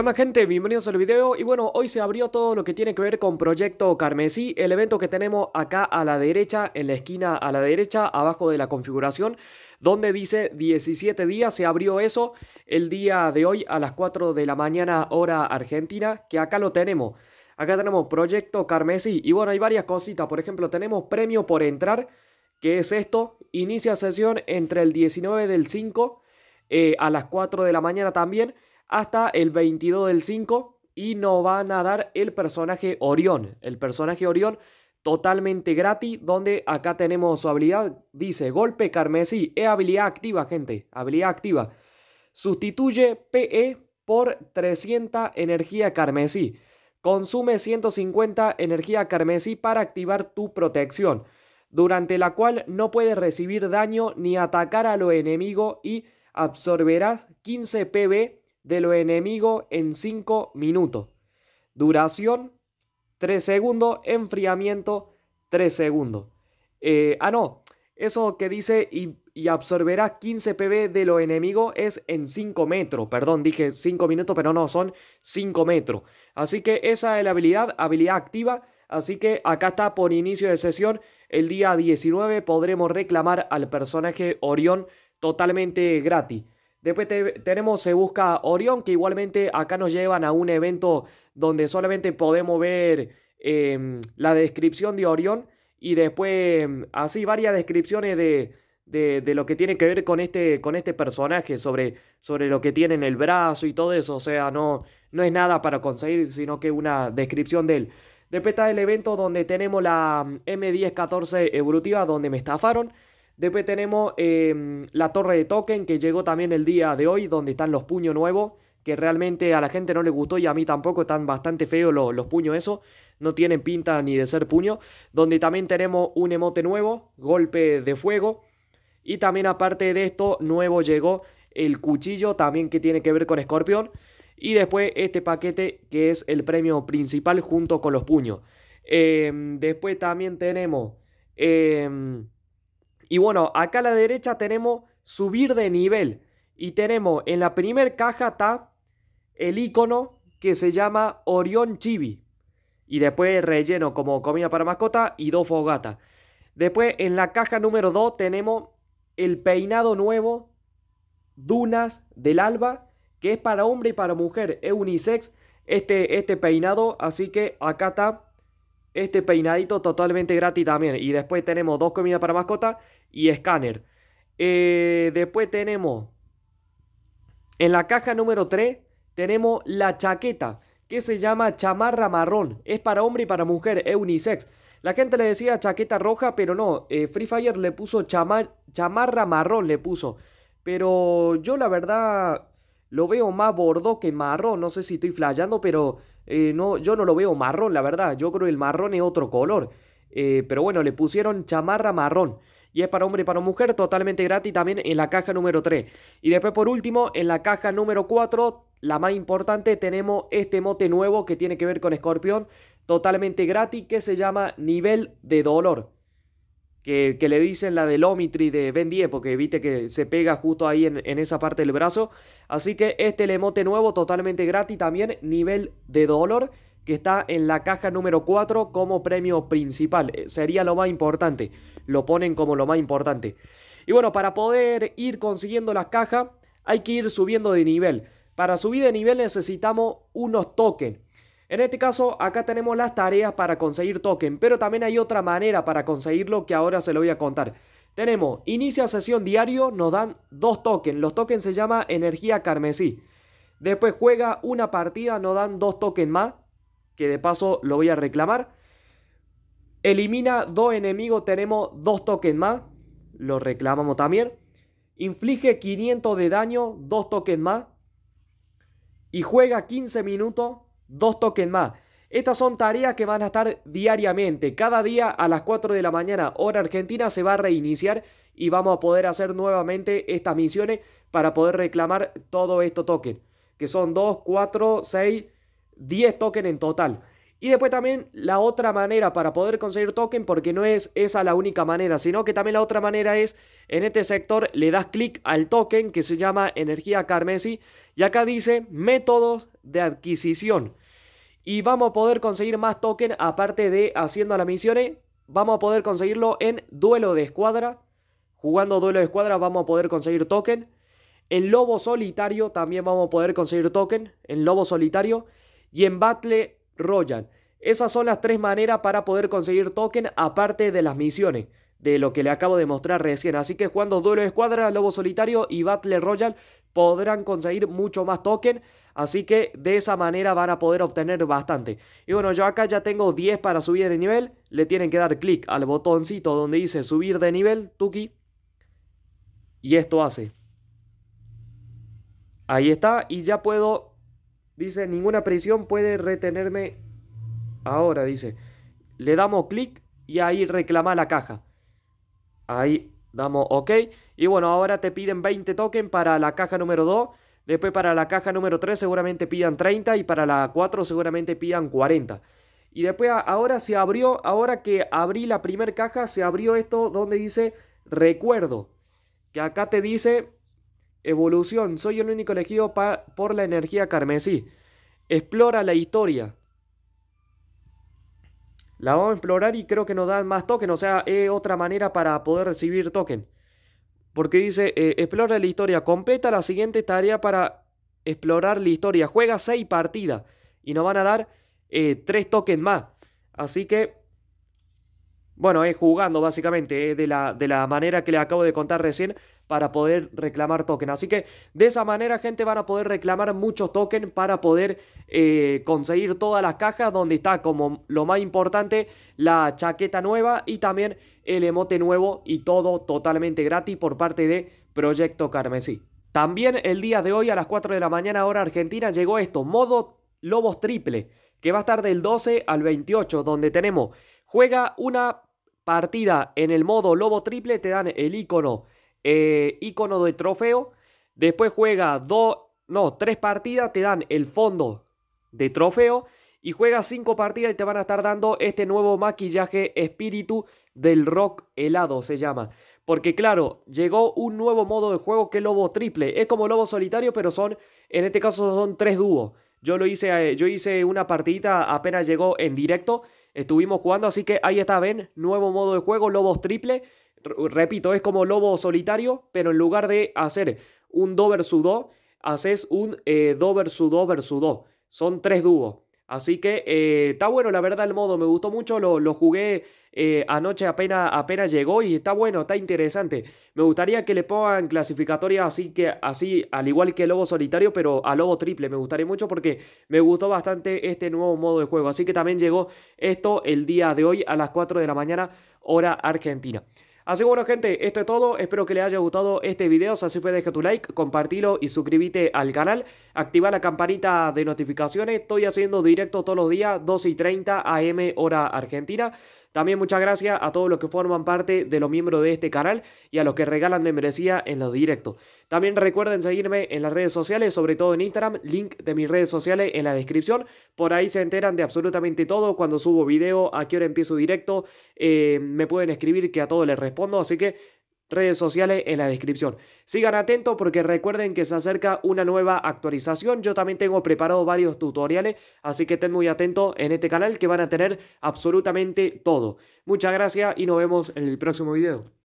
onda gente? Bienvenidos al video y bueno, hoy se abrió todo lo que tiene que ver con Proyecto Carmesí, el evento que tenemos acá a la derecha, en la esquina a la derecha, abajo de la configuración, donde dice 17 días, se abrió eso el día de hoy a las 4 de la mañana hora argentina, que acá lo tenemos. Acá tenemos Proyecto Carmesí y bueno, hay varias cositas, por ejemplo, tenemos premio por entrar, que es esto, inicia sesión entre el 19 del 5 eh, a las 4 de la mañana también hasta el 22 del 5 y nos van a dar el personaje Orión. El personaje Orión totalmente gratis, donde acá tenemos su habilidad, dice golpe carmesí, es habilidad activa gente, habilidad activa. Sustituye PE por 300 energía carmesí. Consume 150 energía carmesí para activar tu protección, durante la cual no puedes recibir daño ni atacar a lo enemigo y absorberás 15 PB de lo enemigo en 5 minutos. Duración 3 segundos. Enfriamiento 3 segundos. Eh, ah, no. Eso que dice y, absorberá absorberás 15 PB de lo enemigo es en 5 metros. Perdón, dije 5 minutos, pero no, son 5 metros. Así que esa es la habilidad, habilidad activa. Así que acá está por inicio de sesión. El día 19 podremos reclamar al personaje Orión totalmente gratis. Después tenemos Se Busca Orión, que igualmente acá nos llevan a un evento donde solamente podemos ver em, la descripción de Orión y después em, así varias descripciones de, de, lo que tiene que ver con este, con este personaje, sobre, sobre lo que tiene en el brazo y todo eso. O sea, no, no es nada para conseguir, sino que una descripción de él. Después está el evento donde tenemos la M1014 em, evolutiva, donde me estafaron. Después tenemos em, la torre de token que llegó también el día de hoy, donde están los puños nuevos, que realmente a la gente no le gustó y a mí tampoco, están bastante feos los, puños esos, no tienen pinta ni de ser puños. Donde también tenemos un emote nuevo, golpe de fuego. Y también aparte de esto, nuevo llegó el cuchillo, también que tiene que ver con escorpión. Y después este paquete que es el premio principal junto con los puños. Em, después también tenemos... Em, y bueno, acá a la derecha tenemos subir de nivel. Y tenemos en la primer caja está el icono que se llama Orión Chibi. Y después relleno como comida para mascota y dos fogatas. Después en la caja número 2 tenemos el peinado nuevo Dunas del Alba, que es para hombre y para mujer, es unisex este, este peinado, así que acá está este peinadito totalmente gratis también. Y después tenemos dos comidas para mascota y escáner. Eh, después tenemos, en la caja número 3, tenemos la chaqueta, que se llama chamarra marrón. Es para hombre y para mujer, es unisex. La gente le decía chaqueta roja, pero no, eh, Free Fire le puso chamar, chamarra marrón, le puso. Pero yo la verdad lo veo más bordo que marrón, no sé si estoy flayando, pero eh, no, yo no lo veo marrón, la verdad. Yo creo que el marrón es otro color. pero bueno, le pusieron chamarra marrón y es para hombre y para mujer totalmente gratis también en la caja número 3. Y después por último, en la caja número 4, la más importante, tenemos este mote nuevo que tiene que ver con escorpión, totalmente gratis, que se llama nivel de dolor. Que, le dicen la de Lomitri de Ben 10, porque viste que se pega justo ahí en, esa parte del brazo. Así que este emote nuevo, totalmente gratis también, nivel de dolor que está en la caja número 4 como premio principal. Eh, sería lo más importante. Lo ponen como lo más importante. Y bueno, para poder ir consiguiendo las cajas hay que ir subiendo de nivel. Para subir de nivel necesitamos unos tokens. En este caso, acá tenemos las tareas para conseguir tokens pero también hay otra manera para conseguirlo que ahora se lo voy a contar. Tenemos inicia sesión diario, nos dan dos tokens. Los tokens se llama energía carmesí. Después juega una partida, nos dan dos tokens más que de paso lo voy a reclamar. Elimina dos enemigos, tenemos dos tokens más, lo reclamamos también. Inflige 500 de daño, dos tokens más. Y juega 15 minutos, dos tokens más. Estas son tareas que van a estar diariamente. Cada día a las 4 de la mañana, hora argentina, se va a reiniciar y vamos a poder hacer nuevamente estas misiones para poder reclamar todo esto token. Que son 2, 4, 6, 10 tokens en total. Y después también la otra manera para poder conseguir token, porque no es esa la única manera, sino que también la otra manera es, en este sector le das clic al token que se llama energía carmesí y acá dice métodos de adquisición. Y vamos a poder conseguir más token aparte de haciendo las misiones, vamos a poder conseguirlo en duelo de escuadra. Jugando duelo de escuadra vamos a poder conseguir token. En lobo solitario también vamos a poder conseguir token, en lobo solitario y en Battle Royale. Esas son las tres maneras para poder conseguir token aparte de las misiones, de lo que le acabo de mostrar recién. Así que jugando Duelo de Escuadra, Lobo Solitario y Battle Royale podrán conseguir mucho más token. Así que de esa manera van a poder obtener bastante. Y bueno, yo acá ya tengo 10 para subir de nivel. Le tienen que dar clic al botoncito donde dice subir de nivel, Tuki. Y esto hace. Ahí está, y ya puedo Dice, ninguna prisión puede retenerme ahora, dice. Le damos clic y ahí reclama la caja. Ahí damos OK. Y bueno, ahora te piden 20 tokens para la caja número 2. Después para la caja número 3 seguramente pidan 30 y para la 4 seguramente pidan 40. Y después ahora se abrió, ahora que abrí la primera caja, se abrió esto donde dice recuerdo. Que acá te dice Evolución, soy el único elegido por la energía carmesí. Explora la historia. La vamos a explorar y creo que nos dan más tokens o sea, es otra manera para poder recibir tokens Porque dice, eh, explora la historia, completa la siguiente tarea para explorar la historia. Juega 6 partidas y nos van a dar 3 eh, tokens más. Así que, bueno, es jugando básicamente, eh, de la, de la manera que le acabo de contar recién para poder reclamar token. Así que de esa manera, gente, van a poder reclamar muchos token para poder eh, conseguir todas las cajas donde está como lo más importante la chaqueta nueva y también el emote nuevo y todo totalmente gratis por parte de Proyecto Carmesí. También el día de hoy a las 4 de la mañana hora argentina llegó esto, modo Lobos Triple, que va a estar del 12 al 28, donde tenemos, juega una partida en el modo Lobo Triple, te dan el icono icono eh, de trofeo. Después juega dos, no, tres partidas, te dan el fondo de trofeo. Y juega cinco partidas y te van a estar dando este nuevo maquillaje espíritu del rock helado, se llama. Porque claro, llegó un nuevo modo de juego que es lobo triple. Es como lobo solitario, pero son, en este caso son tres dúos. Yo lo hice, eh, yo hice una partidita apenas llegó en directo. Estuvimos jugando, así que ahí está, ven, nuevo modo de juego, lobos triple repito, es como lobo solitario, pero en lugar de hacer un do versus do, haces un eh, do versus do Son tres dúos. Así que eh, está bueno, la verdad, el modo. Me gustó mucho. Lo, lo jugué eh, anoche apenas, apenas llegó y está bueno, está interesante. Me gustaría que le pongan clasificatoria así que así, al igual que Lobo Solitario, pero a Lobo Triple. Me gustaría mucho porque me gustó bastante este nuevo modo de juego. Así que también llegó esto el día de hoy a las 4 de la mañana, hora argentina. Así que bueno gente, esto es todo, espero que les haya gustado este video, si así fue deja tu like, compartilo y suscríbete al canal, activa la campanita de notificaciones, estoy haciendo directo todos los días 2 y 30 am hora argentina, también muchas gracias a todos los que forman parte de los miembros de este canal y a los que regalan membresía en los directos. También recuerden seguirme en las redes sociales, sobre todo en Instagram, link de mis redes sociales en la descripción. Por ahí se enteran de absolutamente todo, cuando subo video, a qué hora empiezo directo, eh, me pueden escribir que a todos les respondo, así que redes sociales en la descripción. Sigan atentos porque recuerden que se acerca una nueva actualización. Yo también tengo preparado varios tutoriales, así que estén muy atentos en este canal que van a tener absolutamente todo. Muchas gracias y nos vemos en el próximo video.